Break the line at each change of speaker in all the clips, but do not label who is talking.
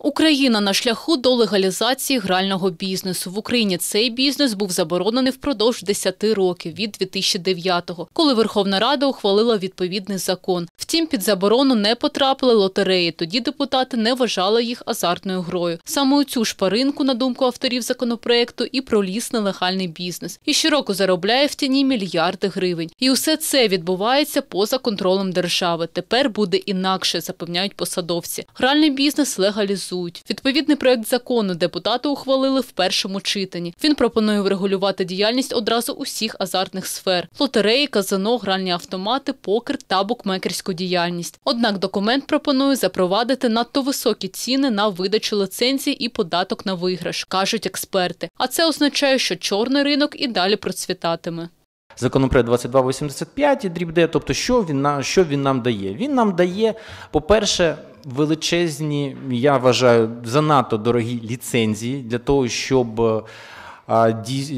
Україна на шляху до легалізації грального бізнесу. В Україні цей бізнес був заборонений впродовж 10 років від 2009-го, коли Верховна Рада ухвалила відповідний закон. Втім, під заборону не потрапили лотереї. Тоді депутати не вважали їх азартною грою. Саме у цю шпаринку, на думку авторів законопроекту, і проліз нелегальний бізнес. І щороку заробляє в тіні мільярди гривень. І усе це відбувається поза контролем держави. Тепер буде інакше, запевняють посадовці. Гральний бізнес легалізує голосують. Відповідний проект закону депутати ухвалили в першому читанні. Він пропонує врегулювати діяльність одразу усіх азартних сфер: лотереї, казино, гральні автомати, покер та букмекерську діяльність. Однак документ пропонує запровадити надто високі ціни на видачу лицензій і податок на виграш, кажуть експерти. А це означає, що чорний ринок і далі процвітатиме.
Законопроект 2285 і дріб Д, тобто, що він, що він нам дає? Він нам дає, по-перше, величезні, я вважаю, занадто дорогі ліцензії для того, щоб е,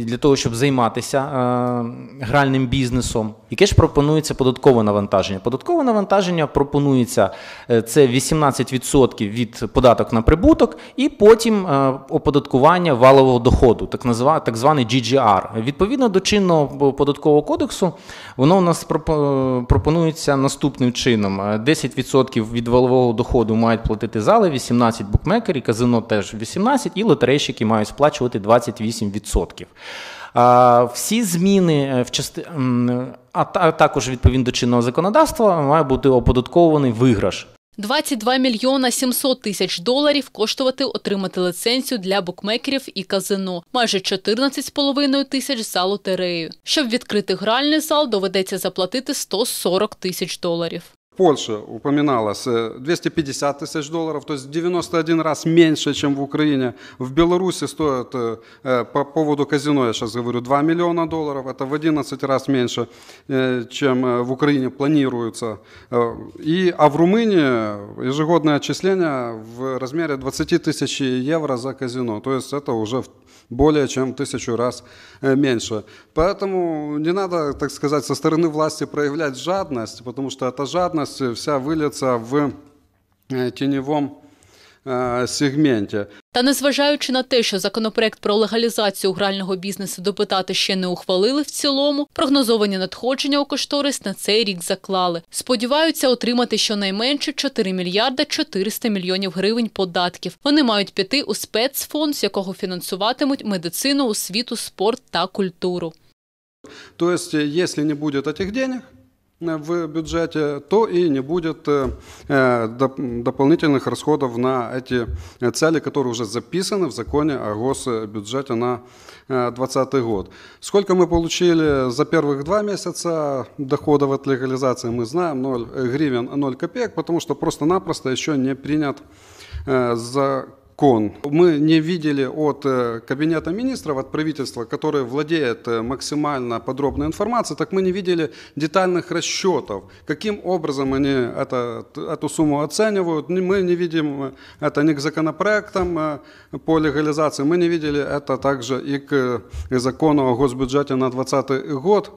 для того, щоб займатися е, гральним бізнесом. Яке ж пропонується податкове навантаження? Податкове навантаження пропонується е, це 18% від податок на прибуток, і потім е, оподаткування валового доходу, так званий GGR. Відповідно до чинного податкового кодексу, воно у нас пропонується наступним чином: 10% від валового доходу мають платити зали, 18% букмекерів, казино теж 18%, і лотерейщики мають сплачувати 28%. 8%. Всі зміни е, в части... а також відповідно до чинного законодавства має бути оподаткований виграш.
22 мільйона 700 тисяч доларів коштувати отримати ліцензію для букмекерів і казино, майже 14,5 тисяч за лотерею. Щоб відкрити гральний зал, доведеться заплатити 140 тисяч доларів.
Польша упоминалось э, 250 тысяч долларов, то есть 91 раз меньше, чем в Украине. В Беларуси стоит, э, э, по поводу казино я сейчас говорю, 2 миллиона долларов, это в 11 раз меньше, чем в Украине планируется. И, а в Румынии ежегодное отчисление в размере 20 тысяч евро за казино, то есть это уже более чем в тысячу раз меньше. Поэтому не надо, так сказать, со стороны власти проявлять жадность, потому что эта жадность полностью вся виляться в э, теневом э, сегменті.
Та незважаючи на те, що законопроект про легалізацію грального бізнесу депутати ще не ухвалили в цілому, прогнозовані надходження у кошторис на цей рік заклали. Сподіваються отримати щонайменше 4 мільярда 400 мільйонів гривень податків. Вони мають піти у спецфонд, з якого фінансуватимуть медицину, освіту, спорт та культуру.
Тобто, якщо не буде цих грошей, Э, в бюджете, то и не будет э, э, дополнительных расходов на эти цели, которые уже записаны в законе о госбюджете на 2020 год. Сколько мы получили за первых два месяца доходов от легализации, мы знаем, 0 гривен, 0 копеек, потому что просто-напросто еще не принят закон закон. Мы не видели от э, Кабинета министров, от правительства, которое владеет э, максимально подробной информацией, так мы не видели детальных расчетов, каким образом они это, эту сумму оценивают. Мы не видим э, это ни к законопроектам по легализации, мы не видели это также и к закону о госбюджете на 2020 год.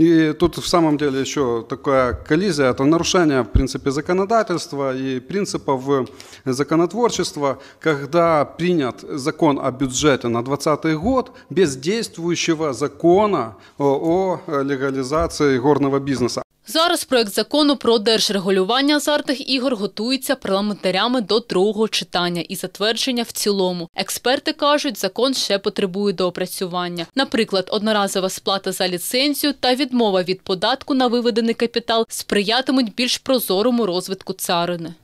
И тут в самом деле еще такая коллизия, это нарушение в принципе законодательства и принципов законотворчества, когда когда принят закон о бюджете на 2020 год, без действующего закона о э, легализации горного бизнеса.
Зараз проект закону про держрегулювання азартних ігор готується парламентарями до другого читання і затвердження в цілому. Експерти кажуть, закон ще потребує доопрацювання. Наприклад, одноразова сплата за ліцензію та відмова від податку на виведений капітал сприятимуть більш прозорому розвитку царини.